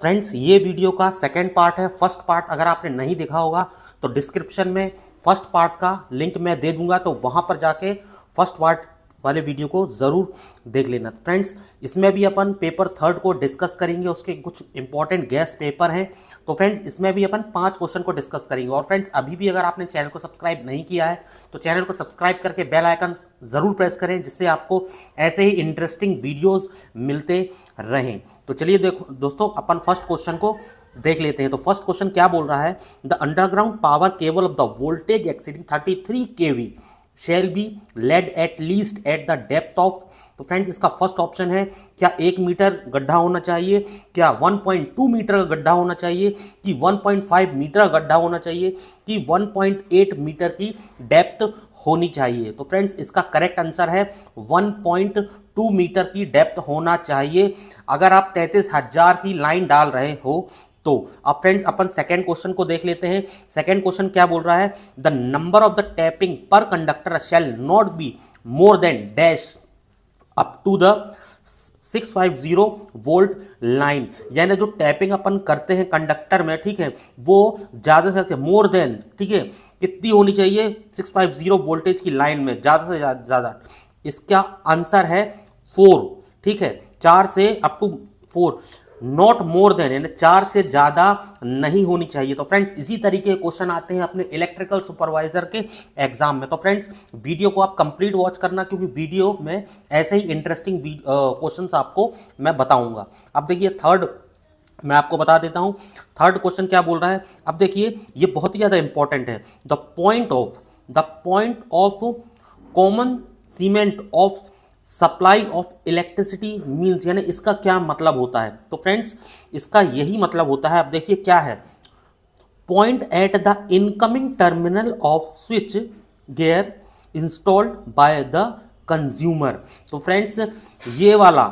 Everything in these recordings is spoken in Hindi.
फ्रेंड्स ये वीडियो का सेकेंड पार्ट है फर्स्ट पार्ट अगर आपने नहीं देखा होगा तो डिस्क्रिप्शन में फर्स्ट पार्ट का लिंक मैं दे दूंगा तो वहां पर जाके फर्स्ट पार्ट वाले वीडियो को ज़रूर देख लेना फ्रेंड्स इसमें भी अपन पेपर थर्ड को डिस्कस करेंगे उसके कुछ इंपॉर्टेंट गैस पेपर हैं तो फ्रेंड्स इसमें भी अपन पाँच क्वेश्चन को डिस्कस करेंगे और फ्रेंड्स अभी भी अगर आपने चैनल को सब्सक्राइब नहीं किया है तो चैनल को सब्सक्राइब करके बेल आइकन ज़रूर प्रेस करें जिससे आपको ऐसे ही इंटरेस्टिंग वीडियोज मिलते रहें तो चलिए देखो दोस्तों अपन फर्स्ट क्वेश्चन को देख लेते हैं तो फर्स्ट क्वेश्चन क्या बोल रहा है the underground power cable of the voltage exceeding thirty three K V shall be laid at least at the depth of तो फ्रेंड्स इसका फर्स्ट ऑप्शन है क्या एक मीटर गड्ढा होना चाहिए क्या 1.2 मीटर का गड्ढा होना चाहिए कि 1.5 मीटर का गड्ढा होना चाहिए कि 1.8 मीटर की डेप्थ होनी चाहिए तो फ्रेंड्स इसका करेक्ट आंसर है 1.2 मीटर की डेप्थ होना चाहिए अगर आप तैंतीस हज़ार की लाइन डाल रहे हो तो अब फ्रेंड्स अपन सेकेंड क्वेश्चन को देख लेते हैं सेकेंड क्वेश्चन क्या बोल रहा है the number of the tapping per conductor shall not be more than dash up to the 650 volt line यानी जो टैपिंग अपन करते हैं कंडक्टर में ठीक है वो ज़्यादा से ज़्यादा मोर देन ठीक है कितनी होनी चाहिए 650 वोल्टेज की लाइन में ज़्यादा से ज़्यादा इसका आंसर है फोर ठीक है चार से up to four not more than यानी चार से ज़्यादा नहीं होनी चाहिए तो फ्रेंड्स इसी तरीके के क्वेश्चन आते हैं अपने इलेक्ट्रिकल सुपरवाइजर के एग्जाम में तो फ्रेंड्स वीडियो को आप कंप्लीट वॉच करना क्योंकि वीडियो में ऐसे ही इंटरेस्टिंग क्वेश्चन आपको मैं बताऊंगा अब देखिए थर्ड मैं आपको बता देता हूं थर्ड क्वेश्चन क्या बोल रहा है अब देखिए ये बहुत ही ज़्यादा इंपॉर्टेंट है the point of the point of commencement of supply of electricity means यानी इसका क्या मतलब होता है तो फ्रेंड्स इसका यही मतलब होता है अब देखिए क्या है point at the incoming terminal of switch gear installed by the consumer तो फ्रेंड्स ये वाला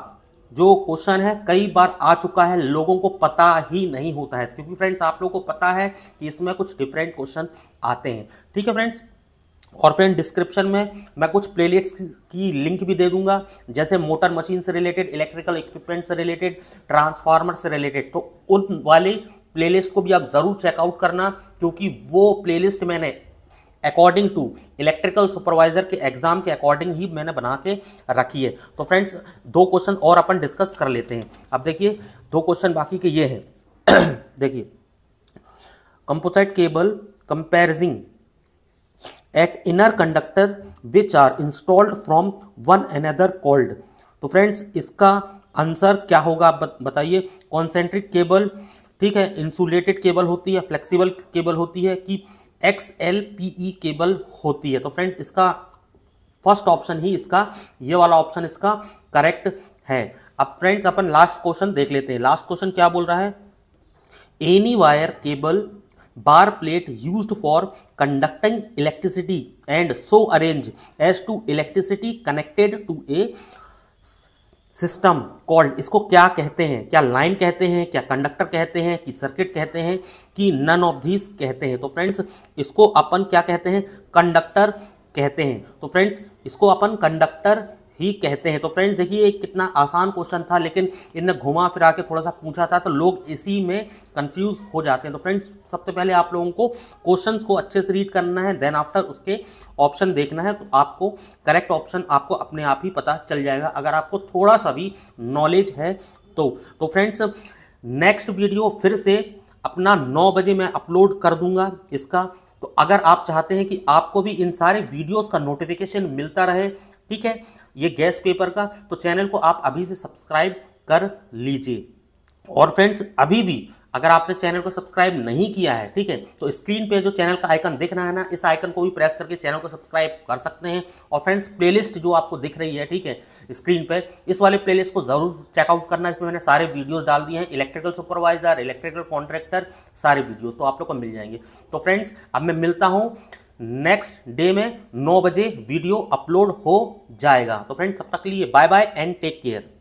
जो क्वेश्चन है कई बार आ चुका है लोगों को पता ही नहीं होता है क्योंकि फ्रेंड्स आप लोगों को पता है कि इसमें कुछ डिफरेंट क्वेश्चन आते हैं ठीक है फ्रेंड्स और फ्रेंड डिस्क्रिप्शन में मैं कुछ प्लेलिस्ट की लिंक भी दे दूंगा जैसे मोटर मशीन से रिलेटेड इलेक्ट्रिकल इक्विपमेंट से रिलेटेड ट्रांसफार्मर से रिलेटेड तो उन वाले प्लेलिस्ट को भी आप ज़रूर चेकआउट करना क्योंकि वो प्लेलिस्ट मैंने अकॉर्डिंग टू इलेक्ट्रिकल सुपरवाइजर के एग्ज़ाम के अकॉर्डिंग ही मैंने बना के रखी है तो फ्रेंड्स दो क्वेश्चन और अपन डिस्कस कर लेते हैं अब देखिए दो क्वेश्चन बाकी के ये हैं देखिए composite cable comprising at inner conductor which are installed from one other called तो फ्रेंड्स इसका आंसर क्या होगा आप बताइए कॉन्सेंट्रिक केबल ठीक है इंसुलेटेड केबल होती है फ्लेक्सिबल केबल होती है कि X L P E cable होती है तो फ्रेंड्स इसका फर्स्ट ऑप्शन ही इसका ये वाला ऑप्शन इसका करेक्ट है अब फ्रेंड्स अपन लास्ट क्वेश्चन देख लेते हैं लास्ट क्वेश्चन क्या बोल रहा है any wire cable bar plate used for conducting electricity and so arrange as to electricity connected to a system called इसको क्या कहते हैं क्या लाइन कहते हैं क्या कंडक्टर कहते हैं कि सर्किट कहते हैं कि नन ऑफ धीस कहते हैं तो फ्रेंड्स इसको अपन क्या कहते हैं कंडक्टर कहते हैं तो फ्रेंड्स इसको अपन कंडक्टर ही कहते हैं तो फ्रेंड्स देखिए एक कितना आसान क्वेश्चन था लेकिन इनने घुमा फिरा के थोड़ा सा पूछा था तो लोग इसी में कंफ्यूज हो जाते हैं तो फ्रेंड्स सबसे पहले आप लोगों को क्वेश्चंस को अच्छे से रीड करना है देन आफ्टर उसके ऑप्शन देखना है तो आपको करेक्ट ऑप्शन आपको अपने आप ही पता चल जाएगा अगर आपको थोड़ा सा भी नॉलेज है तो तो फ्रेंड्स नेक्स्ट वीडियो फिर से अपना नौ बजे मैं अपलोड कर दूंगा इसका तो अगर आप चाहते हैं कि आपको भी इन सारे वीडियोस का नोटिफिकेशन मिलता रहे ठीक है ये गैस पेपर का तो चैनल को आप अभी से सब्सक्राइब कर लीजिए और फ्रेंड्स अभी भी अगर आपने चैनल को सब्सक्राइब नहीं किया है ठीक है तो स्क्रीन पे जो चैनल का आइकन दिख रहा है ना इस आइकन को भी प्रेस करके चैनल को सब्सक्राइब कर सकते हैं और फ्रेंड्स प्लेलिस्ट जो आपको दिख रही है ठीक है स्क्रीन पे इस वाले प्लेलिस्ट को ज़रूर चेकआउट करना इसमें मैंने सारे वीडियोज़ डाल दिए हैं इलेक्ट्रिकल सुपरवाइजर इलेक्ट्रिकल कॉन्ट्रैक्टर सारे वीडियोज़ तो आप लोग को मिल जाएंगे तो फ्रेंड्स अब मैं मिलता हूँ नेक्स्ट डे में नौ बजे वीडियो अपलोड हो जाएगा तो फ्रेंड्स तब तक के लिए bye bye and take care